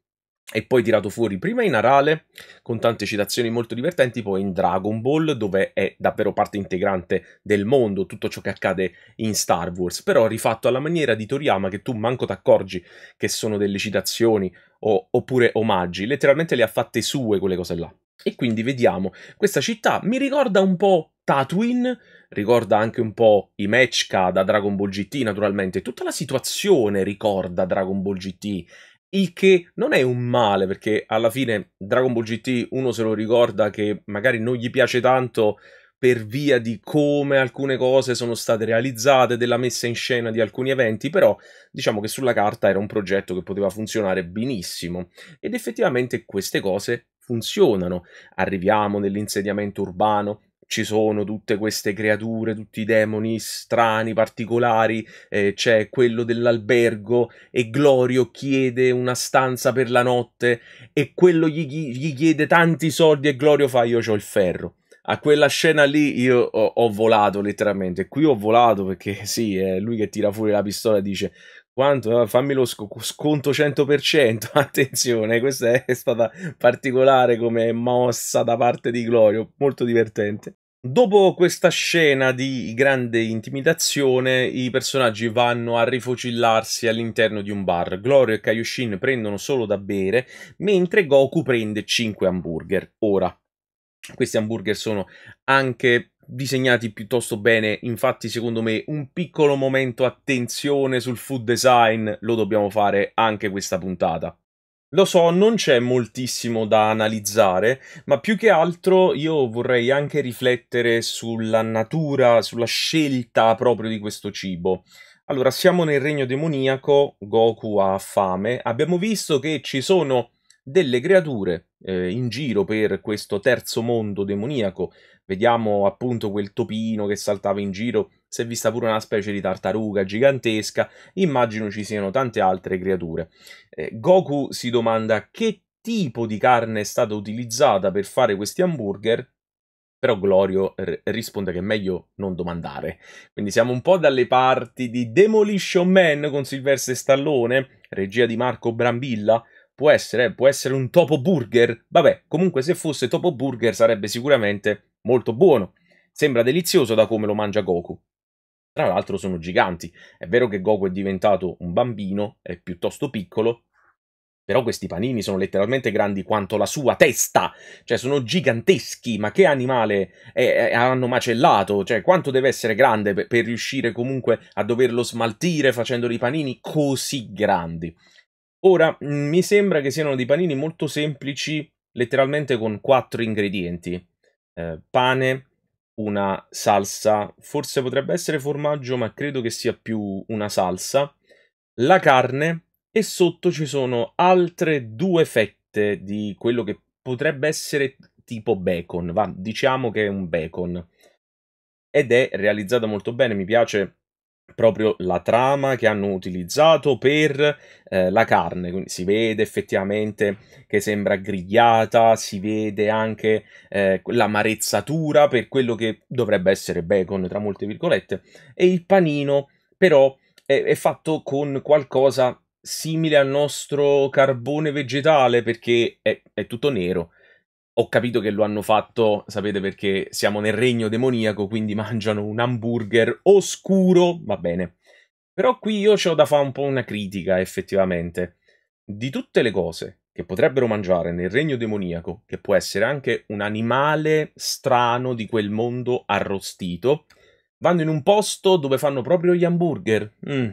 e poi tirato fuori prima in Arale, con tante citazioni molto divertenti, poi in Dragon Ball, dove è davvero parte integrante del mondo, tutto ciò che accade in Star Wars, però rifatto alla maniera di Toriyama, che tu manco t'accorgi che sono delle citazioni o, oppure omaggi, letteralmente le ha fatte sue quelle cose là. E quindi vediamo, questa città mi ricorda un po' Tatooine, ricorda anche un po' i Mechka da Dragon Ball GT naturalmente, tutta la situazione ricorda Dragon Ball GT, il che non è un male perché alla fine Dragon Ball GT uno se lo ricorda che magari non gli piace tanto per via di come alcune cose sono state realizzate, della messa in scena di alcuni eventi, però diciamo che sulla carta era un progetto che poteva funzionare benissimo ed effettivamente queste cose funzionano. Arriviamo nell'insediamento urbano, ci sono tutte queste creature, tutti i demoni strani, particolari, eh, c'è quello dell'albergo e Glorio chiede una stanza per la notte e quello gli, gli chiede tanti soldi e Glorio fa io ho il ferro. A quella scena lì io ho, ho volato letteralmente, qui ho volato perché sì, è lui che tira fuori la pistola e dice quanto? Ah, fammi lo sc- sconto 100%. Attenzione, questa è stata particolare come mossa da parte di Glorio, molto divertente. Dopo questa scena di grande intimidazione, i personaggi vanno a rifocillarsi all'interno di un bar. Glorio e Kaioshin prendono solo da bere, mentre Goku prende 5 hamburger. Ora, questi hamburger sono anche disegnati piuttosto bene. Infatti, secondo me, un piccolo momento attenzione sul food design lo dobbiamo fare anche questa puntata. Lo so, non c'è moltissimo da analizzare, ma più che altro io vorrei anche riflettere sulla natura, sulla scelta proprio di questo cibo. Allora, siamo nel regno demoniaco, Goku ha fame, abbiamo visto che ci sono delle creature eh, in giro per questo terzo mondo demoniaco. Vediamo appunto quel topino che saltava in giro, si è vista pure una specie di tartaruga gigantesca, immagino ci siano tante altre creature. Eh, Goku si domanda che tipo di carne è stata utilizzata per fare questi hamburger, però Glorio risponde che è meglio non domandare. Quindi siamo un po' dalle parti di Demolition Man con Silvestre Stallone, regia di Marco Brambilla, Può essere, eh, può essere un topo burger. Vabbè, comunque se fosse topo burger sarebbe sicuramente molto buono. Sembra delizioso da come lo mangia Goku. Tra l'altro sono giganti. È vero che Goku è diventato un bambino, è piuttosto piccolo, però questi panini sono letteralmente grandi quanto la sua testa, cioè sono giganteschi, ma che animale è, è, hanno macellato, cioè quanto deve essere grande per, per riuscire comunque a doverlo smaltire facendo dei panini così grandi. Ora, mm, mi sembra che siano dei panini molto semplici, letteralmente con quattro ingredienti. Eh, pane, una salsa, forse potrebbe essere formaggio, ma credo che sia più una salsa, la carne e sotto ci sono altre due fette di quello che potrebbe essere tipo bacon, va, diciamo che è un bacon. Ed è realizzata molto bene, mi piace proprio la trama che hanno utilizzato per eh, la carne, quindi si vede effettivamente che sembra grigliata, si vede anche eh, l'amarezzatura per quello che dovrebbe essere bacon, tra molte virgolette, e il panino però è, è fatto con qualcosa simile al nostro carbone vegetale perché è, è tutto nero, ho capito che lo hanno fatto, sapete perché siamo nel regno demoniaco, quindi mangiano un hamburger oscuro, va bene. Però qui io ho da fare un po' una critica, effettivamente. Di tutte le cose che potrebbero mangiare nel regno demoniaco, che può essere anche un animale strano di quel mondo arrostito, vanno in un posto dove fanno proprio gli hamburger. Mm.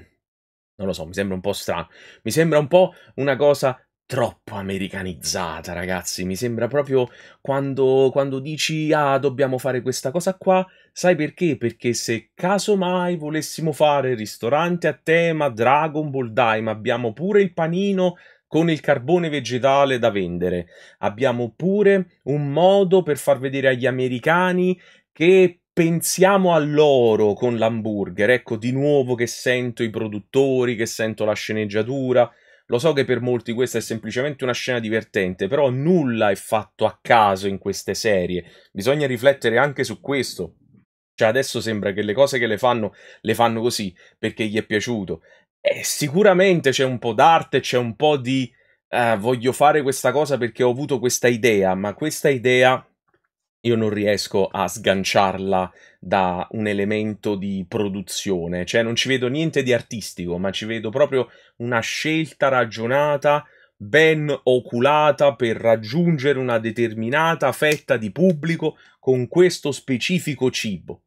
Non lo so, mi sembra un po' strano. Mi sembra un po' una cosa troppo americanizzata, ragazzi. Mi sembra proprio quando, quando, dici ah, dobbiamo fare questa cosa qua. Sai perché? Perché se casomai volessimo fare ristorante a tema Dragon Ball Daima, abbiamo pure il panino con il carbone vegetale da vendere. Abbiamo pure un modo per far vedere agli americani che pensiamo a loro con l'hamburger. Ecco di nuovo che sento i produttori, che sento la sceneggiatura lo so che per molti questa è semplicemente una scena divertente, però nulla è fatto a caso in queste serie. Bisogna riflettere anche su questo. Cioè, adesso sembra che le cose che le fanno, le fanno così perché gli è piaciuto. E sicuramente c'è un po' d'arte, c'è un po' di eh, voglio fare questa cosa perché ho avuto questa idea, ma questa idea io non riesco a sganciarla da un elemento di produzione, cioè non ci vedo niente di artistico, ma ci vedo proprio una scelta ragionata, ben oculata per raggiungere una determinata fetta di pubblico con questo specifico cibo,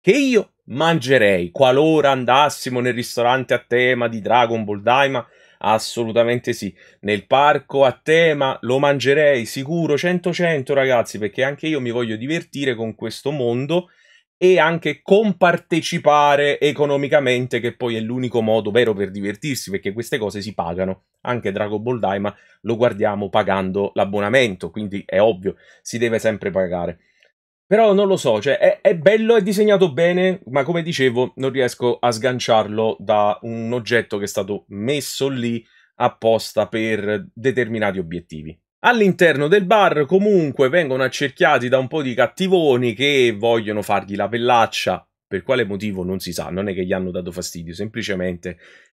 che io mangerei qualora andassimo nel ristorante a tema di Dragon Ball Daima Assolutamente sì. Nel parco a tema lo mangerei sicuro 100-100 ragazzi perché anche io mi voglio divertire con questo mondo e anche compartecipare economicamente che poi è l'unico modo vero per divertirsi perché queste cose si pagano. Anche Dragon Ball Daima lo guardiamo pagando l'abbonamento, quindi è ovvio, si deve sempre pagare. Però non lo so, cioè è, è, bello, è disegnato bene, ma come dicevo non riesco a sganciarlo da un oggetto che è stato messo lì apposta per determinati obiettivi. All'interno del bar comunque vengono accerchiati da un po' di cattivoni che vogliono fargli la pellaccia, per quale motivo non si sa, non è che gli hanno dato fastidio, semplicemente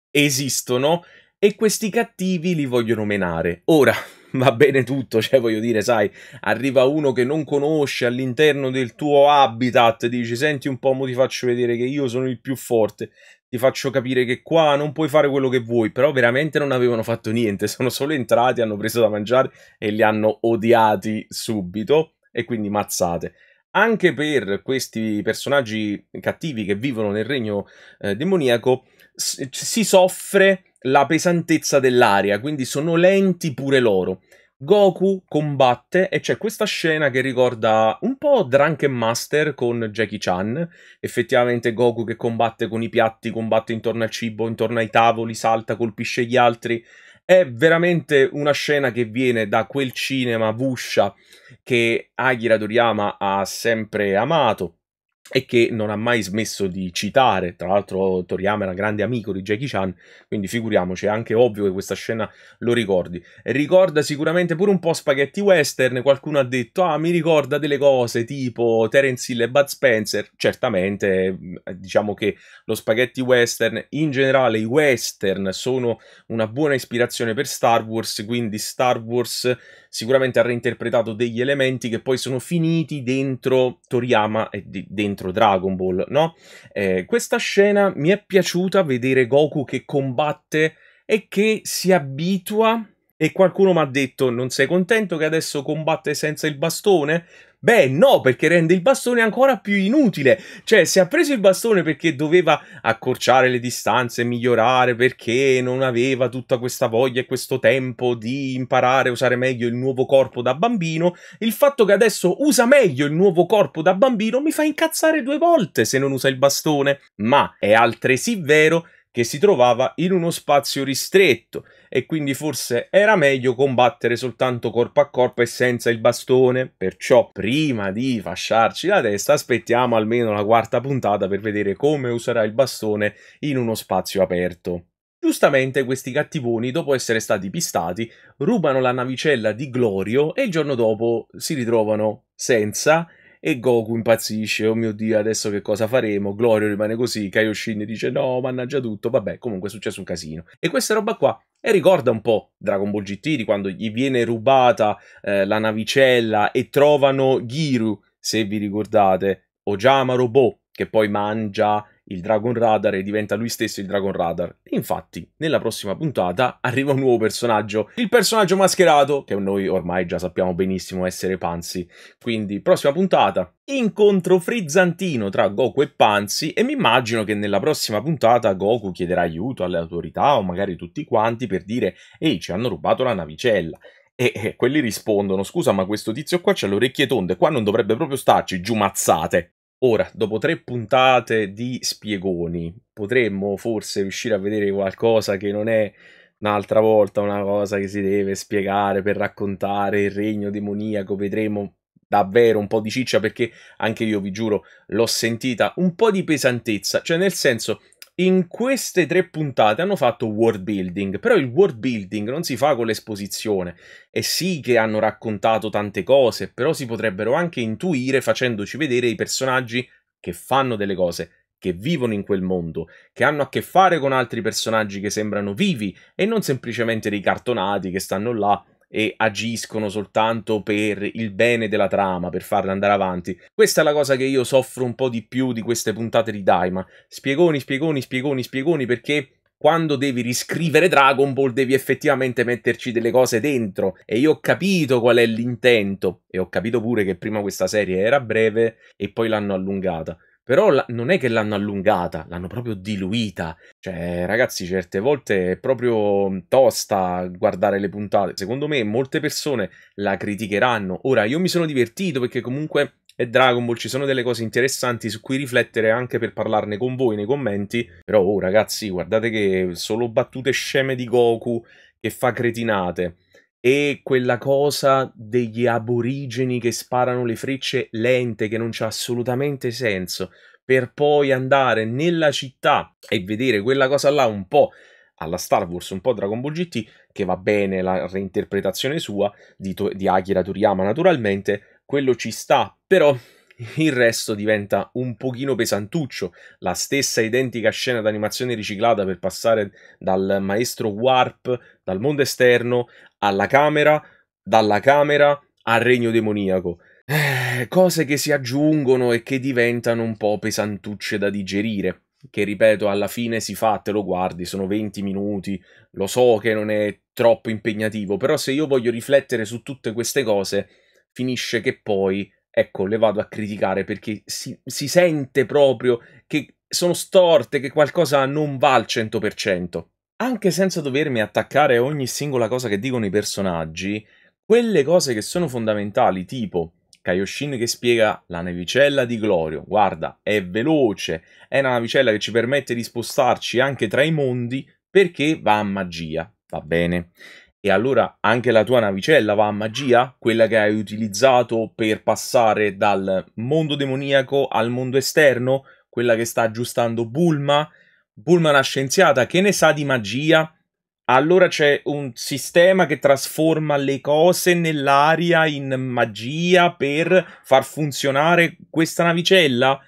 esistono e questi cattivi li vogliono menare. Ora, va bene tutto, cioè voglio dire, sai, arriva uno che non conosce all'interno del tuo habitat, dici senti un po', mo ti faccio vedere che io sono il più forte, ti faccio capire che qua non puoi fare quello che vuoi, però veramente non avevano fatto niente, sono solo entrati, hanno preso da mangiare e li hanno odiati subito e quindi mazzate anche per questi personaggi cattivi che vivono nel regno eh, demoniaco si soffre la pesantezza dell'aria, quindi sono lenti pure loro. Goku combatte e c'è questa scena che ricorda un po' Drunken Master con Jackie Chan. Effettivamente Goku che combatte con i piatti, combatte intorno al cibo, intorno ai tavoli, salta, colpisce gli altri. È veramente una scena che viene da quel cinema Busha che Akira Toriyama ha sempre amato e che non ha mai smesso di citare. Tra l'altro, Toriyama era grande amico di Jackie Chan, quindi figuriamoci, è anche ovvio che questa scena lo ricordi. Ricorda sicuramente pure un po' spaghetti western. Qualcuno ha detto: Ah, mi ricorda delle cose tipo Terence Hill e Bud Spencer. Certamente, diciamo che lo spaghetti western, in generale i western, sono una buona ispirazione per Star Wars. Quindi, Star Wars sicuramente ha reinterpretato degli elementi che poi sono finiti dentro Toriyama e dentro dentro Dragon Ball, no? Eh, questa scena mi è piaciuta vedere Goku che combatte e che si abitua e qualcuno mi ha detto non sei contento che adesso combatte senza il bastone? Beh, no, perché rende il bastone ancora più inutile. Cioè, se ha preso il bastone perché doveva accorciare le distanze, migliorare, perché non aveva tutta questa voglia e questo tempo di imparare a usare meglio il nuovo corpo da bambino, il fatto che adesso usa meglio il nuovo corpo da bambino mi fa incazzare due volte se non usa il bastone. Ma è altresì vero che si trovava in uno spazio ristretto e quindi forse era meglio combattere soltanto corpo a corpo e senza il bastone. Perciò, prima di fasciarci la testa, aspettiamo almeno la quarta puntata per vedere come userà il bastone in uno spazio aperto. Giustamente questi cattivoni, dopo essere stati pistati, rubano la navicella di Glorio e il giorno dopo si ritrovano senza e Goku impazzisce, oh mio dio, adesso che cosa faremo? Glorio rimane così, Kaioshin dice no, mannaggia tutto, vabbè, comunque è successo un casino. E questa roba qua e ricorda un po' Dragon Ball GT di quando gli viene rubata eh, la navicella e trovano Giru, se vi ricordate, o Jama Robot che poi mangia il Dragon Radar e diventa lui stesso il Dragon Radar. Infatti, nella prossima puntata arriva un nuovo personaggio, il personaggio mascherato, che noi ormai già sappiamo benissimo essere Panzi. Quindi, prossima puntata, incontro frizzantino tra Goku e Panzi e mi immagino che nella prossima puntata Goku chiederà aiuto alle autorità o magari tutti quanti per dire «Ehi, ci hanno rubato la navicella». E, e quelli rispondono, scusa ma questo tizio qua c'ha le orecchie tonde, qua non dovrebbe proprio starci, giumazzate. Ora, dopo tre puntate di spiegoni, potremmo forse riuscire a vedere qualcosa che non è un'altra volta una cosa che si deve spiegare per raccontare il regno demoniaco. Vedremo davvero un po' di ciccia perché anche io vi giuro l'ho sentita un po' di pesantezza, cioè nel senso in queste tre puntate hanno fatto world building, però il world building non si fa con l'esposizione. E sì che hanno raccontato tante cose, però si potrebbero anche intuire facendoci vedere i personaggi che fanno delle cose, che vivono in quel mondo, che hanno a che fare con altri personaggi che sembrano vivi e non semplicemente dei cartonati che stanno là e agiscono soltanto per il bene della trama, per farla andare avanti. Questa è la cosa che io soffro un po' di più di queste puntate di Daima. Spiegoni, spiegoni, spiegoni, spiegoni perché quando devi riscrivere Dragon Ball devi effettivamente metterci delle cose dentro e io ho capito qual è l'intento e ho capito pure che prima questa serie era breve e poi l'hanno allungata però la, non è che l'hanno allungata, l'hanno proprio diluita. Cioè, ragazzi, certe volte è proprio mm, tosta guardare le puntate. Secondo me molte persone la criticheranno. Ora, io mi sono divertito perché comunque è Dragon Ball, ci sono delle cose interessanti su cui riflettere anche per parlarne con voi nei commenti. Però, oh, ragazzi, guardate che solo battute sceme di Goku che fa cretinate e quella cosa degli aborigeni che sparano le frecce lente che non c'ha assolutamente senso per poi andare nella città e vedere quella cosa là un po' alla Star Wars, un po' Dragon Ball GT, che va bene la reinterpretazione sua di, di Akira Toriyama naturalmente, quello ci sta, però il resto diventa un pochino pesantuccio. La stessa identica scena d'animazione riciclata per passare dal maestro Warp, dal mondo esterno, alla camera, dalla camera al regno demoniaco. Eh, cose che si aggiungono e che diventano un po' pesantucce da digerire. Che ripeto, alla fine si fa, te lo guardi, sono 20 minuti, lo so che non è troppo impegnativo, però se io voglio riflettere su tutte queste cose, finisce che poi ecco, le vado a criticare perché si, si sente proprio che sono storte, che qualcosa non va al 100%. Anche senza dovermi attaccare a ogni singola cosa che dicono i personaggi, quelle cose che sono fondamentali, tipo Kaioshin che spiega la navicella di Glorio, guarda, è veloce, è una navicella che ci permette di spostarci anche tra i mondi perché va a magia, va bene. E allora anche la tua navicella va a magia? Quella che hai utilizzato per passare dal mondo demoniaco al mondo esterno? Quella che sta aggiustando Bulma? Bulma è una scienziata, che ne sa di magia? Allora c'è un sistema che trasforma le cose nell'aria in magia per far funzionare questa navicella?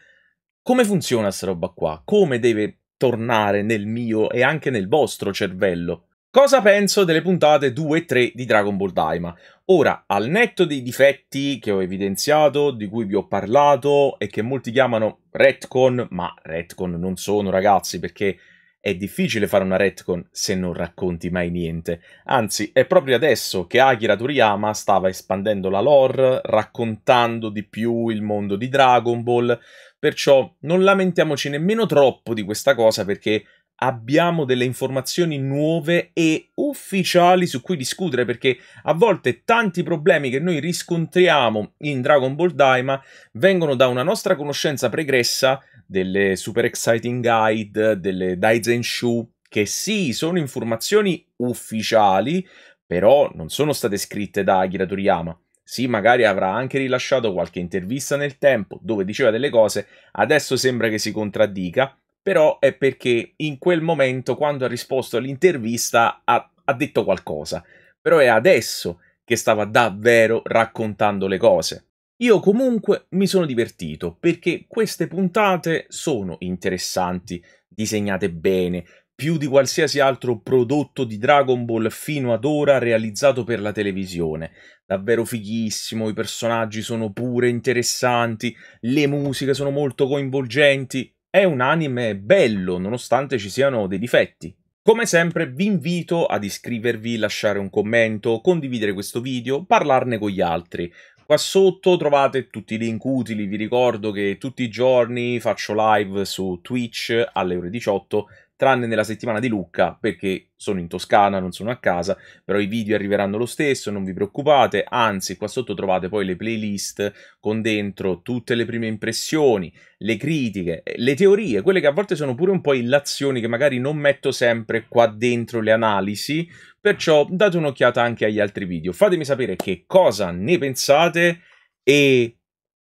Come funziona questa roba qua? Come deve tornare nel mio e anche nel vostro cervello? Cosa penso delle puntate 2 e 3 di Dragon Ball Daima? Ora, al netto dei difetti che ho evidenziato, di cui vi ho parlato e che molti chiamano retcon, ma retcon non sono ragazzi perché è difficile fare una retcon se non racconti mai niente. Anzi, è proprio adesso che Akira Toriyama stava espandendo la lore, raccontando di più il mondo di Dragon Ball, perciò non lamentiamoci nemmeno troppo di questa cosa perché abbiamo delle informazioni nuove e ufficiali su cui discutere perché a volte tanti problemi che noi riscontriamo in Dragon Ball Daima vengono da una nostra conoscenza pregressa delle Super Exciting Guide, delle Daizenshu, che sì, sono informazioni ufficiali, però non sono state scritte da Akira Toriyama. Sì, magari avrà anche rilasciato qualche intervista nel tempo dove diceva delle cose, adesso sembra che si contraddica, però è perché in quel momento, quando ha risposto all'intervista, ha, ha detto qualcosa. Però è adesso che stava davvero raccontando le cose. Io comunque mi sono divertito perché queste puntate sono interessanti, disegnate bene, più di qualsiasi altro prodotto di Dragon Ball fino ad ora realizzato per la televisione. Davvero fighissimo, i personaggi sono pure interessanti, le musiche sono molto coinvolgenti, è un anime bello nonostante ci siano dei difetti. Come sempre vi invito ad iscrivervi, lasciare un commento, condividere questo video, parlarne con gli altri. Qua sotto trovate tutti i link utili, vi ricordo che tutti i giorni faccio live su Twitch alle ore 18 tranne nella settimana di Lucca, perché sono in Toscana, non sono a casa, però i video arriveranno lo stesso, non vi preoccupate, anzi qua sotto trovate poi le playlist con dentro tutte le prime impressioni, le critiche, eh, le teorie, quelle che a volte sono pure un po' illazioni che magari non metto sempre qua dentro le analisi, perciò date un'occhiata anche agli altri video, fatemi sapere che cosa ne pensate e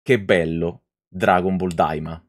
che bello Dragon Ball Daima.